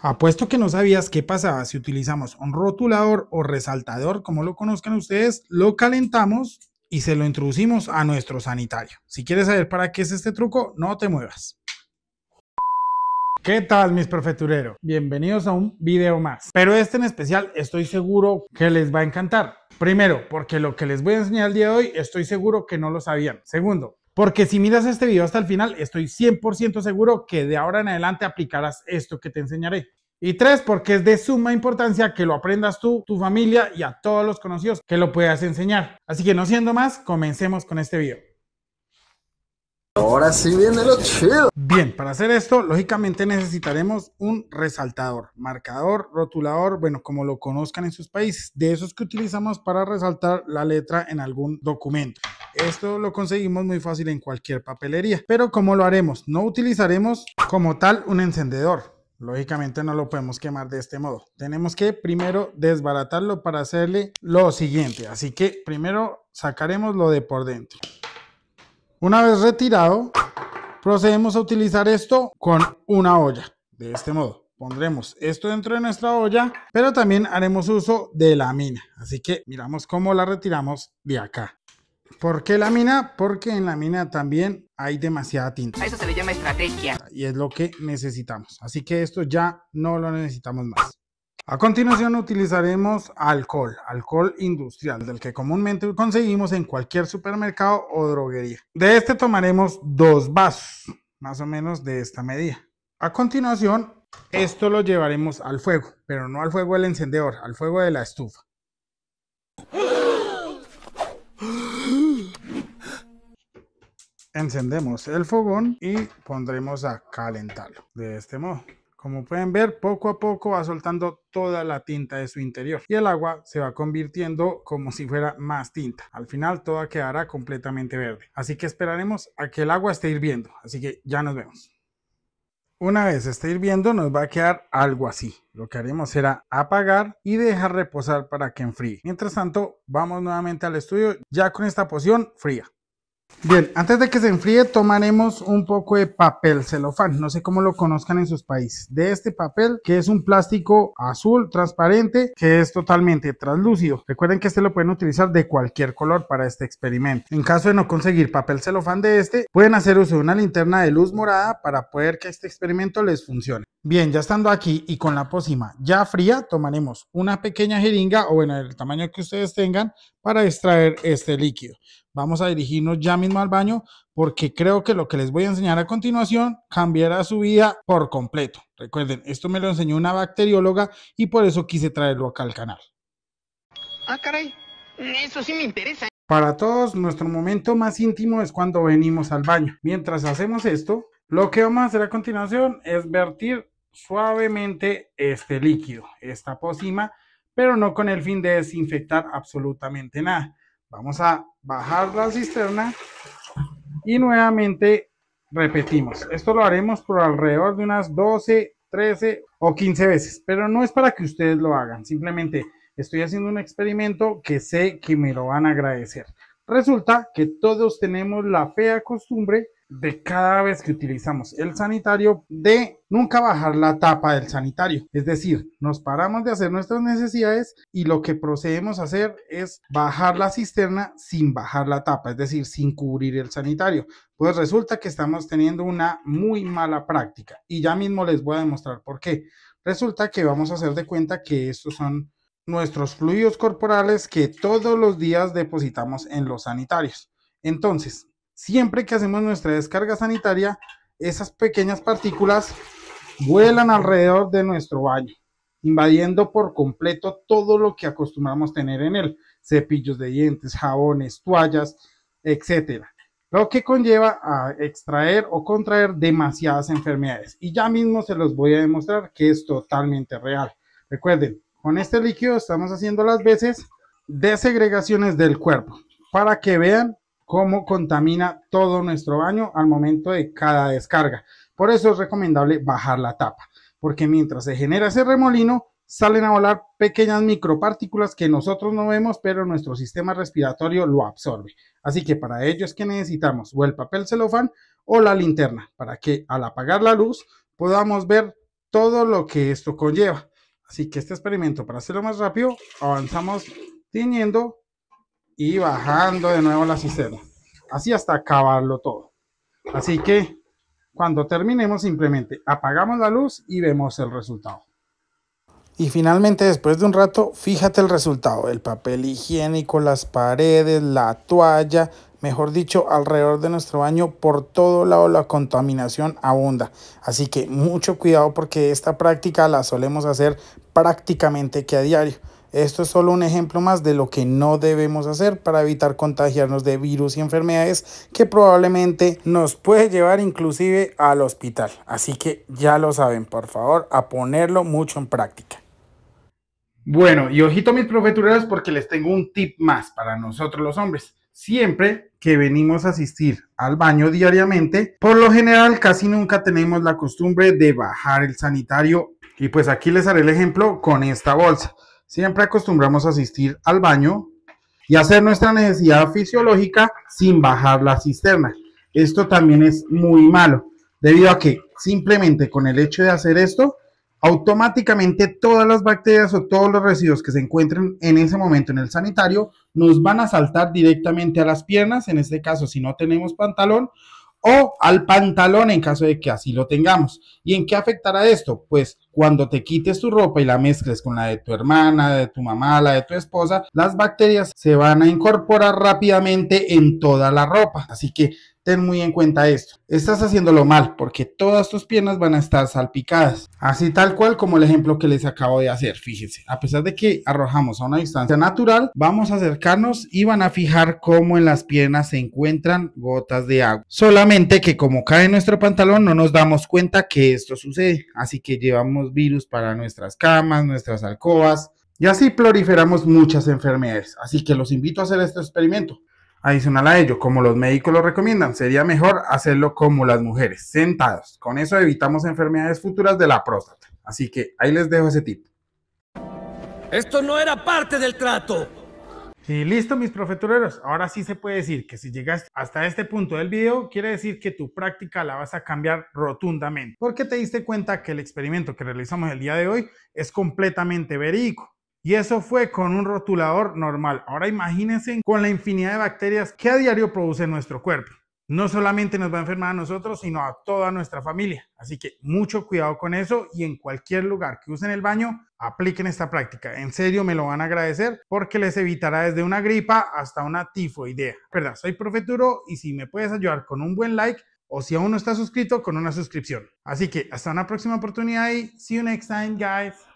Apuesto que no sabías qué pasaba si utilizamos un rotulador o resaltador, como lo conozcan ustedes, lo calentamos y se lo introducimos a nuestro sanitario. Si quieres saber para qué es este truco, no te muevas. ¿Qué tal mis profetureros Bienvenidos a un video más. Pero este en especial estoy seguro que les va a encantar. Primero, porque lo que les voy a enseñar el día de hoy estoy seguro que no lo sabían. Segundo, porque si miras este video hasta el final, estoy 100% seguro que de ahora en adelante aplicarás esto que te enseñaré. Y tres, porque es de suma importancia que lo aprendas tú, tu familia y a todos los conocidos que lo puedas enseñar. Así que no siendo más, comencemos con este video. Ahora sí viene lo chido. Bien, para hacer esto, lógicamente necesitaremos un resaltador, marcador, rotulador, bueno, como lo conozcan en sus países, de esos que utilizamos para resaltar la letra en algún documento. Esto lo conseguimos muy fácil en cualquier papelería. Pero ¿cómo lo haremos? No utilizaremos como tal un encendedor. Lógicamente no lo podemos quemar de este modo. Tenemos que primero desbaratarlo para hacerle lo siguiente. Así que primero sacaremos lo de por dentro. Una vez retirado, procedemos a utilizar esto con una olla. De este modo. Pondremos esto dentro de nuestra olla, pero también haremos uso de la mina. Así que miramos cómo la retiramos de acá. ¿Por qué la mina? Porque en la mina también hay demasiada tinta. A eso se le llama estrategia. Y es lo que necesitamos. Así que esto ya no lo necesitamos más. A continuación utilizaremos alcohol, alcohol industrial, del que comúnmente conseguimos en cualquier supermercado o droguería. De este tomaremos dos vasos, más o menos de esta medida. A continuación, esto lo llevaremos al fuego, pero no al fuego del encendedor, al fuego de la estufa. Encendemos el fogón y pondremos a calentarlo. De este modo. Como pueden ver, poco a poco va soltando toda la tinta de su interior y el agua se va convirtiendo como si fuera más tinta. Al final toda quedará completamente verde. Así que esperaremos a que el agua esté hirviendo. Así que ya nos vemos. Una vez esté hirviendo nos va a quedar algo así. Lo que haremos será apagar y dejar reposar para que enfríe. Mientras tanto, vamos nuevamente al estudio ya con esta poción fría. Bien, antes de que se enfríe tomaremos un poco de papel celofán, no sé cómo lo conozcan en sus países, de este papel que es un plástico azul transparente que es totalmente translúcido. Recuerden que este lo pueden utilizar de cualquier color para este experimento. En caso de no conseguir papel celofán de este, pueden hacer uso de una linterna de luz morada para poder que este experimento les funcione. Bien, ya estando aquí y con la pócima ya fría, tomaremos una pequeña jeringa o bueno, el tamaño que ustedes tengan para extraer este líquido. Vamos a dirigirnos ya mismo al baño porque creo que lo que les voy a enseñar a continuación cambiará su vida por completo. Recuerden, esto me lo enseñó una bacterióloga y por eso quise traerlo acá al canal. Ah, caray, eso sí me interesa. Para todos, nuestro momento más íntimo es cuando venimos al baño. Mientras hacemos esto, lo que vamos a hacer a continuación es vertir suavemente este líquido, esta pócima, pero no con el fin de desinfectar absolutamente nada, Vamos a bajar la cisterna y nuevamente repetimos. Esto lo haremos por alrededor de unas 12, 13 o 15 veces, pero no es para que ustedes lo hagan, simplemente estoy haciendo un experimento que sé que me lo van a agradecer. Resulta que todos tenemos la fea costumbre de cada vez que utilizamos el sanitario de nunca bajar la tapa del sanitario. Es decir, nos paramos de hacer nuestras necesidades y lo que procedemos a hacer es bajar la cisterna sin bajar la tapa, es decir, sin cubrir el sanitario. Pues resulta que estamos teniendo una muy mala práctica y ya mismo les voy a demostrar por qué. Resulta que vamos a hacer de cuenta que estos son nuestros fluidos corporales que todos los días depositamos en los sanitarios. Entonces, siempre que hacemos nuestra descarga sanitaria, esas pequeñas partículas vuelan alrededor de nuestro baño, invadiendo por completo todo lo que acostumbramos tener en él, cepillos de dientes, jabones, toallas, etcétera. Lo que conlleva a extraer o contraer demasiadas enfermedades. Y ya mismo se los voy a demostrar que es totalmente real. Recuerden, con este líquido estamos haciendo las veces de segregaciones del cuerpo para que vean cómo contamina todo nuestro baño al momento de cada descarga. Por eso es recomendable bajar la tapa, porque mientras se genera ese remolino, salen a volar pequeñas micropartículas que nosotros no vemos, pero nuestro sistema respiratorio lo absorbe. Así que para ello es que necesitamos o el papel celofán o la linterna, para que al apagar la luz podamos ver todo lo que esto conlleva. Así que este experimento, para hacerlo más rápido, avanzamos teniendo y bajando de nuevo la cisterna. Así hasta acabarlo todo. Así que cuando terminemos simplemente apagamos la luz y vemos el resultado. Y finalmente después de un rato, fíjate el resultado. El papel higiénico, las paredes, la toalla, mejor dicho, alrededor de nuestro baño, por todo lado la contaminación abunda. Así que mucho cuidado porque esta práctica la solemos hacer prácticamente que a diario. Esto es solo un ejemplo más de lo que no debemos hacer para evitar contagiarnos de virus y enfermedades que probablemente nos puede llevar inclusive al hospital. Así que ya lo saben, por favor, a ponerlo mucho en práctica. Bueno, y ojito mis profetureros porque les tengo un tip más para nosotros los hombres. Siempre que venimos a asistir al baño diariamente, por lo general casi nunca tenemos la costumbre de bajar el sanitario. Y pues aquí les haré el ejemplo con esta bolsa. Siempre acostumbramos a asistir al baño y hacer nuestra necesidad fisiológica sin bajar la cisterna. Esto también es muy malo, debido a que simplemente con el hecho de hacer esto, automáticamente todas las bacterias o todos los residuos que se encuentren en ese momento en el sanitario nos van a saltar directamente a las piernas, en este caso si no tenemos pantalón, o al pantalón en caso de que así lo tengamos. ¿Y en qué afectará esto? Pues cuando te quites tu ropa y la mezcles con la de tu hermana, de tu mamá, la de tu esposa, las bacterias se van a incorporar rápidamente en toda la ropa. Así que Ten muy en cuenta esto. Estás haciéndolo mal porque todas tus piernas van a estar salpicadas. Así tal cual como el ejemplo que les acabo de hacer. Fíjense, a pesar de que arrojamos a una distancia natural, vamos a acercarnos y van a fijar cómo en las piernas se encuentran gotas de agua. Solamente que como cae nuestro pantalón no nos damos cuenta que esto sucede. Así que llevamos virus para nuestras camas, nuestras alcobas, y así proliferamos muchas enfermedades. Así que los invito a hacer este experimento. Adicional a ello, como los médicos lo recomiendan, sería mejor hacerlo como las mujeres, sentados. Con eso evitamos enfermedades futuras de la próstata. Así que ahí les dejo ese tip. Esto no era parte del trato. Y listo, mis profetureros. Ahora sí se puede decir que si llegaste hasta este punto del video, quiere decir que tu práctica la vas a cambiar rotundamente, porque te diste cuenta que el experimento que realizamos el día de hoy es completamente verídico. Y eso fue con un rotulador normal. Ahora imagínense con la infinidad de bacterias que a diario produce nuestro cuerpo. No solamente nos va a enfermar a nosotros, sino a toda nuestra familia. Así que mucho cuidado con eso y en cualquier lugar que usen el baño, apliquen esta práctica. En serio, me lo van a agradecer porque les evitará desde una gripa hasta una tifoidea. Verdad, soy Profeturo y si me puedes ayudar con un buen like o si aún no estás suscrito, con una suscripción. Así que hasta una próxima oportunidad y see you next time, guys.